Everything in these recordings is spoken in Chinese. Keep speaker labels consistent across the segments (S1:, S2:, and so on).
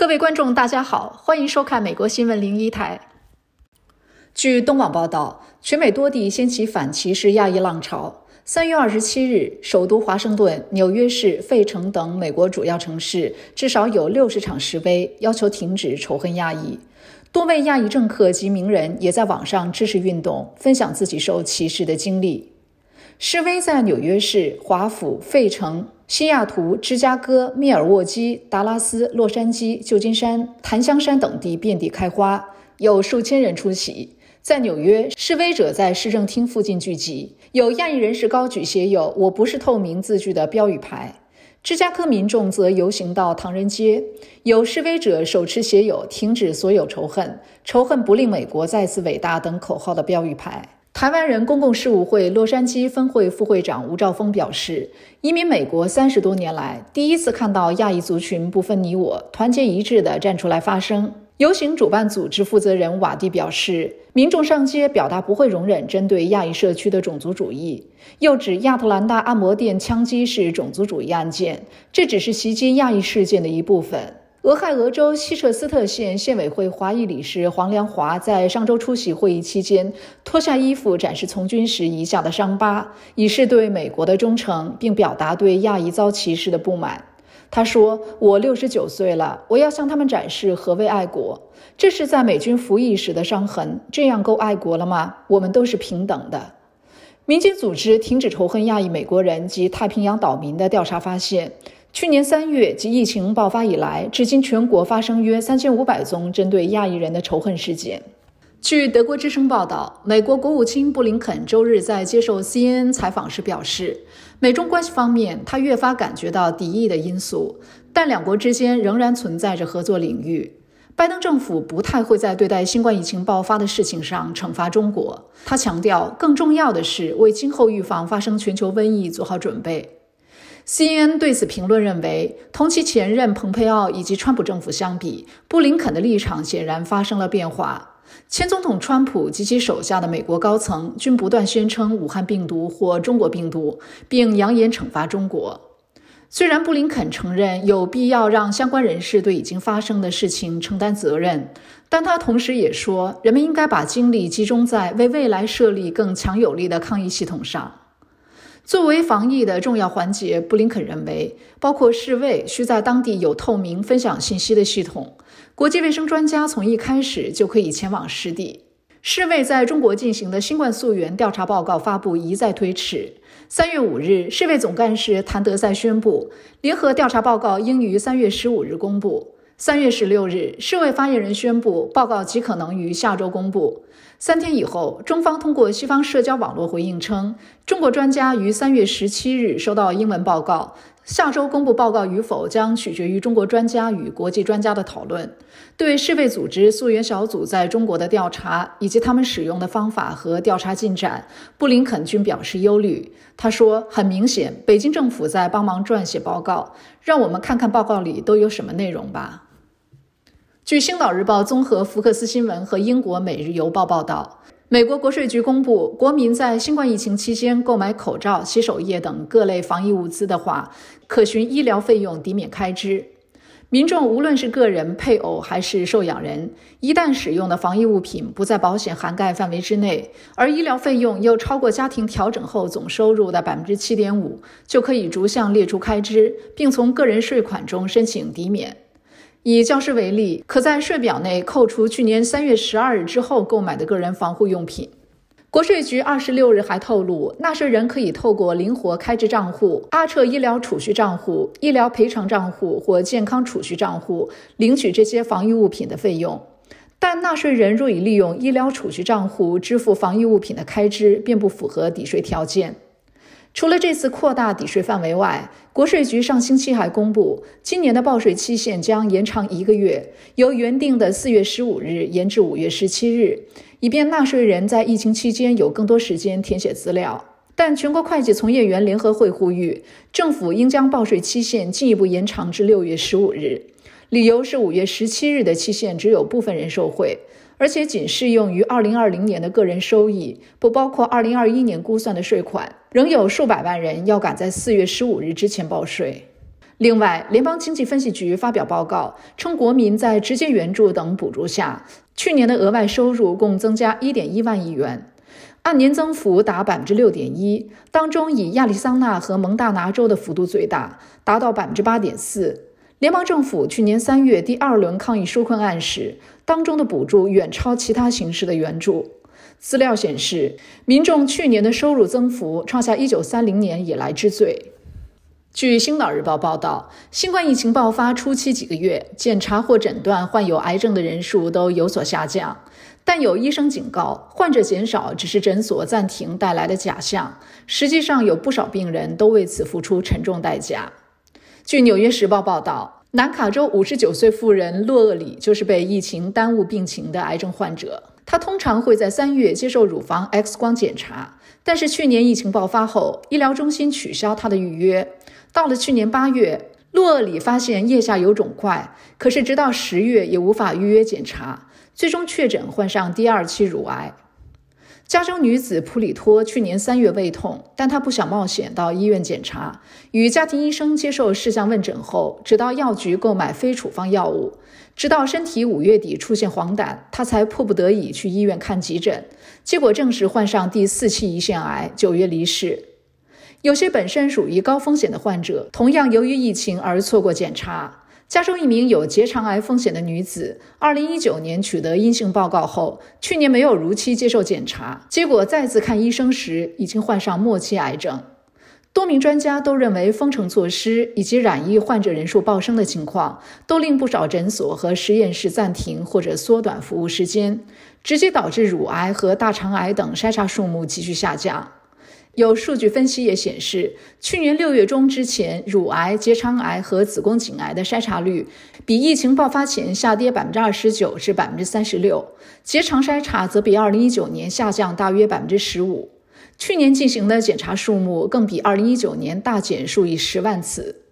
S1: 各位观众，大家好，欢迎收看美国新闻零一台。据东网报道，全美多地掀起反歧视亚裔浪潮。三月二十七日，首都华盛顿、纽约市、费城等美国主要城市，至少有六十场示威，要求停止仇恨亚裔。多位亚裔政客及名人也在网上支持运动，分享自己受歧视的经历。示威在纽约市、华府、费城。西雅图、芝加哥、密尔沃基、达拉斯、洛杉矶、旧金山、檀香山等地遍地开花，有数千人出席。在纽约，示威者在市政厅附近聚集，有亚裔人士高举写有“我不是透明”字句的标语牌。芝加哥民众则游行到唐人街，有示威者手持写有“停止所有仇恨，仇恨不令美国再次伟大”等口号的标语牌。台湾人公共事务会洛杉矶分会副会长吴兆峰表示，移民美国三十多年来，第一次看到亚裔族群不分你我，团结一致的站出来发声。游行主办组织负责人瓦蒂表示，民众上街表达不会容忍针对亚裔社区的种族主义，又指亚特兰大按摩店枪击是种族主义案件，这只是袭击亚裔事件的一部分。俄亥俄州西彻斯特县县委会华裔理事黄良华在上周出席会议期间，脱下衣服展示从军时遗下的伤疤，以示对美国的忠诚，并表达对亚裔遭歧视的不满。他说：“我六十九岁了，我要向他们展示何为爱国。这是在美军服役时的伤痕，这样够爱国了吗？我们都是平等的。”民间组织停止仇恨亚裔美国人及太平洋岛民的调查发现。去年三月及疫情爆发以来，至今全国发生约三千五百宗针对亚裔人的仇恨事件。据德国之声报道，美国国务卿布林肯周日在接受 CNN 采访时表示，美中关系方面，他越发感觉到敌意的因素，但两国之间仍然存在着合作领域。拜登政府不太会在对待新冠疫情爆发的事情上惩罚中国，他强调，更重要的是为今后预防发生全球瘟疫做好准备。CNN 对此评论认为，同其前任蓬佩奥以及川普政府相比，布林肯的立场显然发生了变化。前总统川普及其手下的美国高层均不断宣称武汉病毒或中国病毒，并扬言惩罚中国。虽然布林肯承认有必要让相关人士对已经发生的事情承担责任，但他同时也说，人们应该把精力集中在为未来设立更强有力的抗疫系统上。作为防疫的重要环节，布林肯认为，包括世卫需在当地有透明、分享信息的系统。国际卫生专家从一开始就可以前往实地。世卫在中国进行的新冠溯源调查报告发布一再推迟。三月五日，世卫总干事谭德赛宣布，联合调查报告应于三月十五日公布。三月十六日，世卫发言人宣布，报告极可能于下周公布。三天以后，中方通过西方社交网络回应称，中国专家于三月十七日收到英文报告，下周公布报告与否将取决于中国专家与国际专家的讨论。对世卫组织溯源小组在中国的调查以及他们使用的方法和调查进展，布林肯均表示忧虑。他说：“很明显，北京政府在帮忙撰写报告，让我们看看报告里都有什么内容吧。”据《星岛日报》综合福克斯新闻和英国《每日邮报》报道，美国国税局公布，国民在新冠疫情期间购买口罩、洗手液等各类防疫物资的话，可寻医疗费用抵免开支。民众无论是个人、配偶还是受养人，一旦使用的防疫物品不在保险涵盖范围之内，而医疗费用又超过家庭调整后总收入的百分之七点五，就可以逐项列出开支，并从个人税款中申请抵免。以教师为例，可在税表内扣除去年三月十二日之后购买的个人防护用品。国税局二十六日还透露，纳税人可以透过灵活开支账户、阿彻医疗储蓄账户、医疗赔偿账户或健康储蓄账户领取这些防疫物品的费用。但纳税人若已利用医疗储蓄账户支付防疫物品的开支，并不符合抵税条件。除了这次扩大抵税范围外，国税局上星期还公布，今年的报税期限将延长一个月，由原定的四月十五日延至五月十七日，以便纳税人在疫情期间有更多时间填写资料。但全国会计从业员联合会呼吁，政府应将报税期限进一步延长至六月十五日，理由是五月十七日的期限只有部分人受惠，而且仅适用于二零二零年的个人收益，不包括二零二一年估算的税款。仍有数百万人要赶在四月十五日之前报税。另外，联邦经济分析局发表报告称，国民在直接援助等补助下，去年的额外收入共增加一点一万亿元，按年增幅达百分之六点一，当中以亚利桑那和蒙大拿州的幅度最大，达到百分之八点四。联邦政府去年三月第二轮抗疫纾困案时，当中的补助远超其他形式的援助。资料显示，民众去年的收入增幅创下一九三零年以来之最。据《星岛日报》报道，新冠疫情爆发初期几个月，检查或诊断患有癌症的人数都有所下降。但有医生警告，患者减少只是诊所暂停带来的假象，实际上有不少病人都为此付出沉重代价。据《纽约时报》报道，南卡州五十九岁妇人洛厄里就是被疫情耽误病情的癌症患者。他通常会在三月接受乳房 X 光检查，但是去年疫情爆发后，医疗中心取消他的预约。到了去年八月，洛里发现腋下有肿块，可是直到十月也无法预约检查，最终确诊患上第二期乳癌。加州女子普里托去年三月胃痛，但她不想冒险到医院检查。与家庭医生接受事项问诊后，直到药局购买非处方药物，直到身体五月底出现黄疸，她才迫不得已去医院看急诊。结果证实患上第四期胰腺癌，九月离世。有些本身属于高风险的患者，同样由于疫情而错过检查。加州一名有结肠癌风险的女子，二零一九年取得阴性报告后，去年没有如期接受检查，结果再次看医生时已经患上末期癌症。多名专家都认为，封城措施以及染疫患者人数暴升的情况，都令不少诊所和实验室暂停或者缩短服务时间，直接导致乳癌和大肠癌等筛查数目急剧下降。有数据分析也显示，去年六月中之前，乳癌、结肠癌和子宫颈癌的筛查率比疫情爆发前下跌百分之二十九至百分之三十六，结肠筛查则比二零一九年下降大约百分之十五。去年进行的检查数目更比二零一九年大减数以十万次。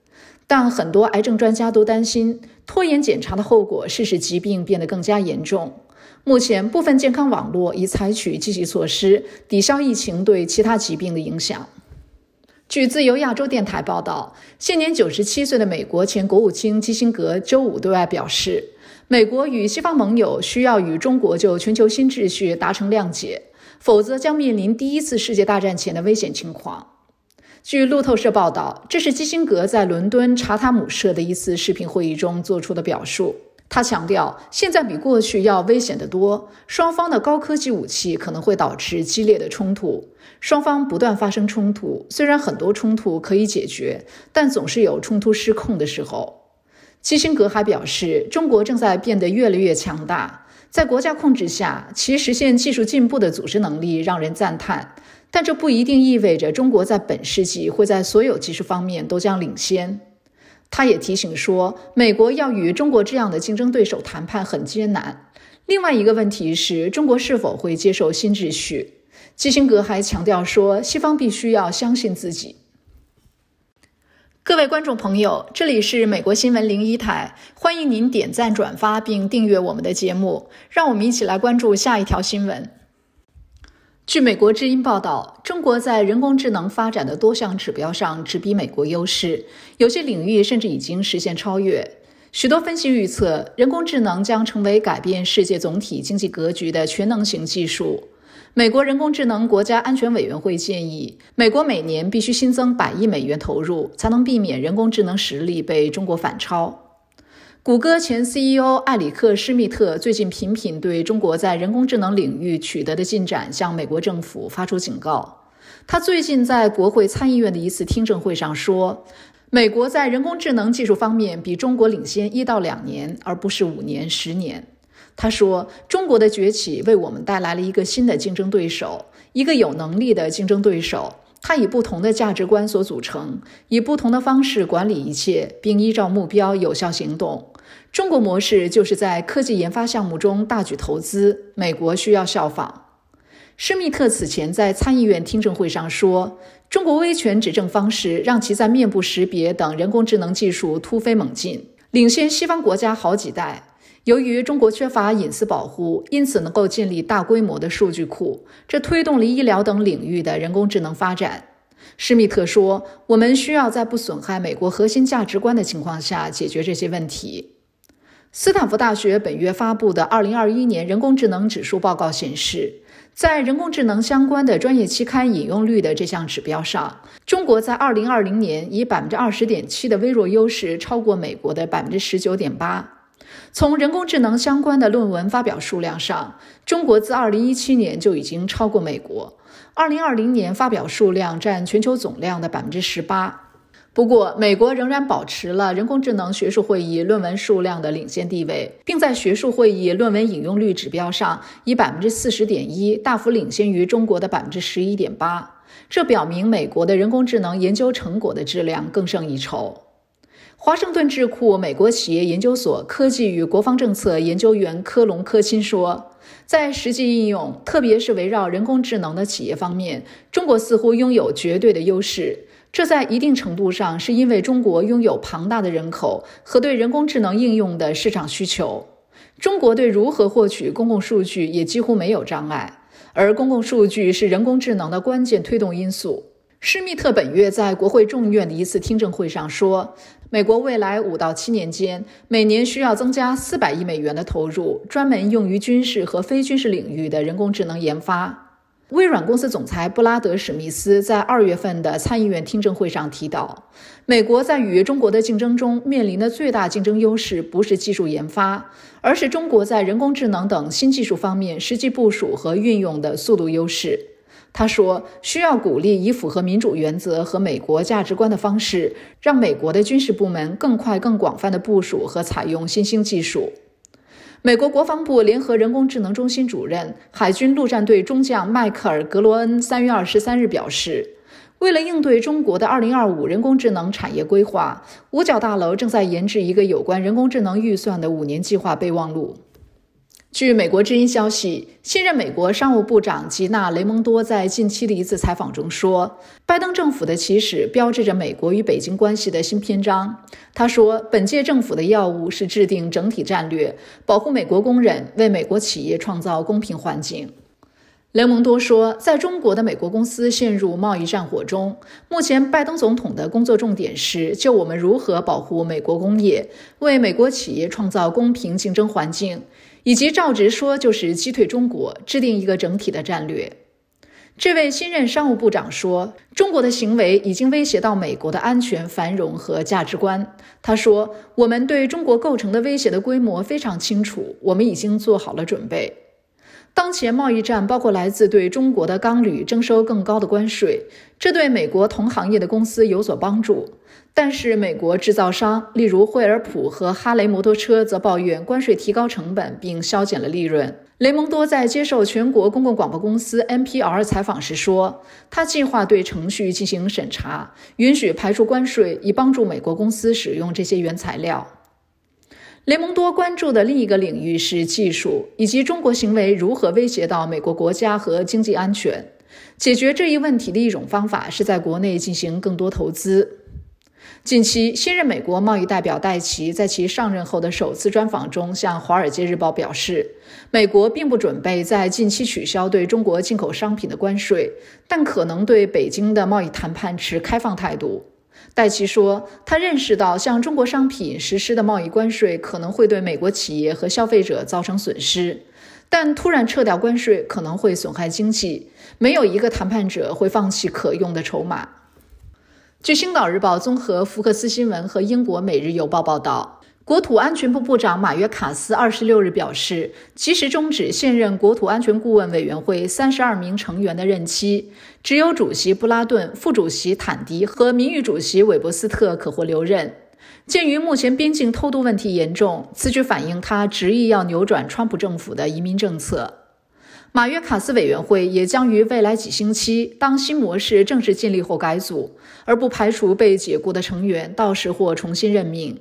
S1: 但很多癌症专家都担心，拖延检查的后果是使疾病变得更加严重。目前，部分健康网络已采取积极措施，抵消疫情对其他疾病的影响。据自由亚洲电台报道，现年九十七岁的美国前国务卿基辛格周五对外表示，美国与西方盟友需要与中国就全球新秩序达成谅解，否则将面临第一次世界大战前的危险情况。据路透社报道，这是基辛格在伦敦查塔姆社的一次视频会议中做出的表述。他强调，现在比过去要危险得多，双方的高科技武器可能会导致激烈的冲突。双方不断发生冲突，虽然很多冲突可以解决，但总是有冲突失控的时候。基辛格还表示，中国正在变得越来越强大，在国家控制下，其实现技术进步的组织能力让人赞叹，但这不一定意味着中国在本世纪会在所有技术方面都将领先。他也提醒说，美国要与中国这样的竞争对手谈判很艰难。另外一个问题是，中国是否会接受新秩序？基辛格还强调说，西方必须要相信自己。各位观众朋友，这里是美国新闻零一台，欢迎您点赞、转发并订阅我们的节目，让我们一起来关注下一条新闻。据美国《之音》报道，中国在人工智能发展的多项指标上直逼美国优势，有些领域甚至已经实现超越。许多分析预测，人工智能将成为改变世界总体经济格局的全能型技术。美国人工智能国家安全委员会建议，美国每年必须新增百亿美元投入，才能避免人工智能实力被中国反超。谷歌前 CEO 埃里克·施密特最近频频对中国在人工智能领域取得的进展向美国政府发出警告。他最近在国会参议院的一次听证会上说：“美国在人工智能技术方面比中国领先一到两年，而不是五年、十年。”他说：“中国的崛起为我们带来了一个新的竞争对手，一个有能力的竞争对手。”它以不同的价值观所组成，以不同的方式管理一切，并依照目标有效行动。中国模式就是在科技研发项目中大举投资，美国需要效仿。施密特此前在参议院听证会上说，中国威权执政方式让其在面部识别等人工智能技术突飞猛进，领先西方国家好几代。由于中国缺乏隐私保护，因此能够建立大规模的数据库，这推动了医疗等领域的人工智能发展。施密特说：“我们需要在不损害美国核心价值观的情况下解决这些问题。”斯坦福大学本月发布的《二零二一年人工智能指数报告》显示，在人工智能相关的专业期刊引用率的这项指标上，中国在二零二零年以百分之二十点七的微弱优势超过美国的百分之十九点八。从人工智能相关的论文发表数量上，中国自2017年就已经超过美国。2020年发表数量占全球总量的18%，不过美国仍然保持了人工智能学术会议论文数量的领先地位，并在学术会议论文引用率指标上以40.1%大幅领先于中国的11.8%，这表明美国的人工智能研究成果的质量更胜一筹。华盛顿智库美国企业研究所科技与国防政策研究员科隆科钦说：“在实际应用，特别是围绕人工智能的企业方面，中国似乎拥有绝对的优势。这在一定程度上是因为中国拥有庞大的人口和对人工智能应用的市场需求。中国对如何获取公共数据也几乎没有障碍，而公共数据是人工智能的关键推动因素。”施密特本月在国会众议院的一次听证会上说。美国未来五到七年间，每年需要增加四百亿美元的投入，专门用于军事和非军事领域的人工智能研发。微软公司总裁布拉德·史密斯在二月份的参议院听证会上提到，美国在与中国的竞争中面临的最大竞争优势，不是技术研发，而是中国在人工智能等新技术方面实际部署和运用的速度优势。他说：“需要鼓励以符合民主原则和美国价值观的方式，让美国的军事部门更快、更广泛的部署和采用新兴技术。”美国国防部联合人工智能中心主任、海军陆战队中将迈克尔·格罗恩三月二十三日表示：“为了应对中国的二零二五人工智能产业规划，五角大楼正在研制一个有关人工智能预算的五年计划备忘录。”据美国之音消息，新任美国商务部长吉娜·雷蒙多在近期的一次采访中说：“拜登政府的起始标志着美国与北京关系的新篇章。”他说：“本届政府的要务是制定整体战略，保护美国工人，为美国企业创造公平环境。”雷蒙多说：“在中国的美国公司陷入贸易战火中，目前拜登总统的工作重点是就我们如何保护美国工业，为美国企业创造公平竞争环境。”以及照直说，就是击退中国，制定一个整体的战略。这位新任商务部长说：“中国的行为已经威胁到美国的安全、繁荣和价值观。”他说：“我们对中国构成的威胁的规模非常清楚，我们已经做好了准备。”当前贸易战包括来自对中国的钢铝征收更高的关税，这对美国同行业的公司有所帮助。但是，美国制造商，例如惠而浦和哈雷摩托车，则抱怨关税提高成本并削减了利润。雷蒙多在接受全国公共广播公司 （NPR） 采访时说，他计划对程序进行审查，允许排除关税，以帮助美国公司使用这些原材料。联盟多关注的另一个领域是技术，以及中国行为如何威胁到美国国家和经济安全。解决这一问题的一种方法是在国内进行更多投资。近期，新任美国贸易代表戴奇在其上任后的首次专访中，向《华尔街日报》表示，美国并不准备在近期取消对中国进口商品的关税，但可能对北京的贸易谈判持开放态度。戴奇说，他认识到向中国商品实施的贸易关税可能会对美国企业和消费者造成损失，但突然撤掉关税可能会损害经济。没有一个谈判者会放弃可用的筹码。据《星岛日报》综合福克斯新闻和英国《每日邮报》报道。国土安全部部长马约卡斯二十六日表示，及时终止现任国土安全顾问委员会三十二名成员的任期，只有主席布拉顿、副主席坦迪和名誉主席韦伯斯特可获留任。鉴于目前边境偷渡问题严重，此举反映他执意要扭转川普政府的移民政策。马约卡斯委员会也将于未来几星期，当新模式正式建立后改组，而不排除被解雇的成员到时或重新任命。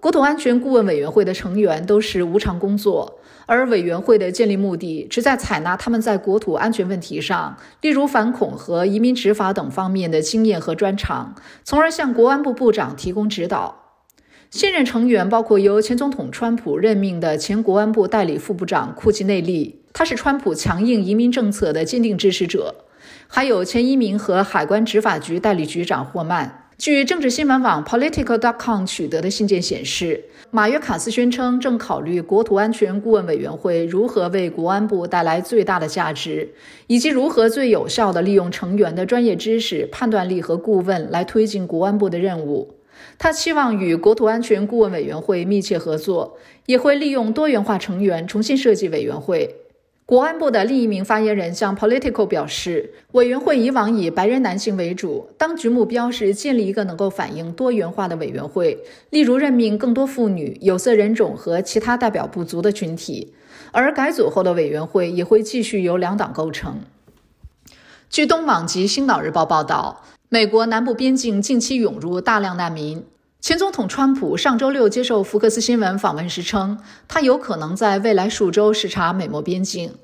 S1: 国土安全顾问委员会的成员都是无偿工作，而委员会的建立目的旨在采纳他们在国土安全问题上，例如反恐和移民执法等方面的经验和专长，从而向国安部部长提供指导。现任成员包括由前总统川普任命的前国安部代理副部长库奇内利，他是川普强硬移民政策的坚定支持者，还有前移民和海关执法局代理局长霍曼。据政治新闻网 political.com 取得的信件显示，马约卡斯宣称正考虑国土安全顾问委员会如何为国安部带来最大的价值，以及如何最有效地利用成员的专业知识、判断力和顾问来推进国安部的任务。他期望与国土安全顾问委员会密切合作，也会利用多元化成员重新设计委员会。国安部的另一名发言人向《Political》表示，委员会以往以白人男性为主，当局目标是建立一个能够反映多元化的委员会，例如任命更多妇女、有色人种和其他代表不足的群体。而改组后的委员会也会继续由两党构成。据《东网》及《星岛日报》报道，美国南部边境近期涌入大量难民。前总统川普上周六接受福克斯新闻访问时称，他有可能在未来数周视察美墨边境。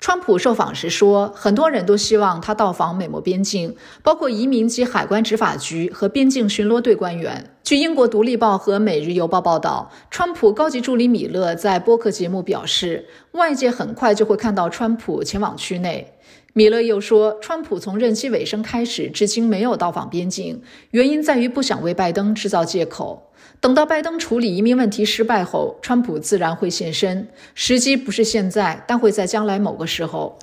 S1: 川普受访时说，很多人都希望他到访美墨边境，包括移民及海关执法局和边境巡逻队官员。据英国《独立报》和《每日邮报》报道，川普高级助理米勒在播客节目表示，外界很快就会看到川普前往区内。米勒又说，川普从任期尾声开始至今没有到访边境，原因在于不想为拜登制造借口。等到拜登处理移民问题失败后，川普自然会现身。时机不是现在，但会在将来某个时候。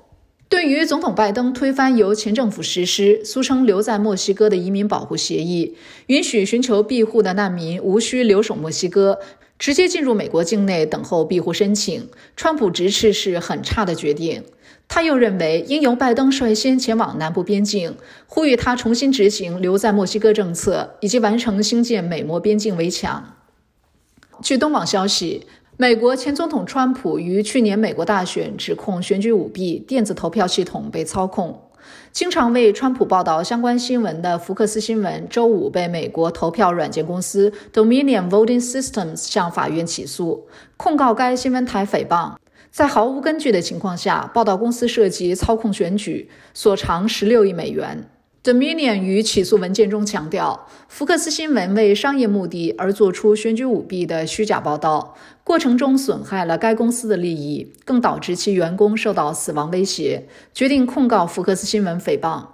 S1: 对于总统拜登推翻由前政府实施、俗称留在墨西哥的移民保护协议，允许寻求庇护的难民无需留守墨西哥。直接进入美国境内等候庇护申请，川普直斥是很差的决定。他又认为应由拜登率先前往南部边境，呼吁他重新执行留在墨西哥政策，以及完成兴建美墨边境围墙。据东网消息，美国前总统川普于去年美国大选指控选举舞弊，电子投票系统被操控。经常为川普报道相关新闻的福克斯新闻周五被美国投票软件公司 Dominion Voting Systems 向法院起诉，控告该新闻台诽谤，在毫无根据的情况下，报道公司涉及操控选举，索偿十六亿美元。Dominion 于起诉文件中强调，福克斯新闻为商业目的而做出选举舞弊的虚假报道，过程中损害了该公司的利益，更导致其员工受到死亡威胁，决定控告福克斯新闻诽谤。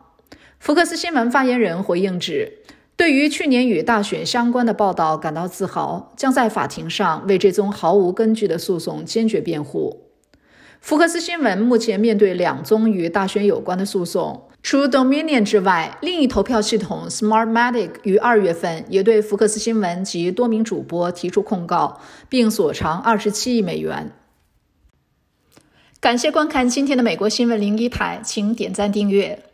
S1: 福克斯新闻发言人回应指，对于去年与大选相关的报道感到自豪，将在法庭上为这宗毫无根据的诉讼坚决辩护。福克斯新闻目前面对两宗与大选有关的诉讼，除 Dominion 之外，另一投票系统 Smartmatic 于二月份也对福克斯新闻及多名主播提出控告，并索偿二十七亿美元。感谢观看今天的美国新闻零一台，请点赞订阅。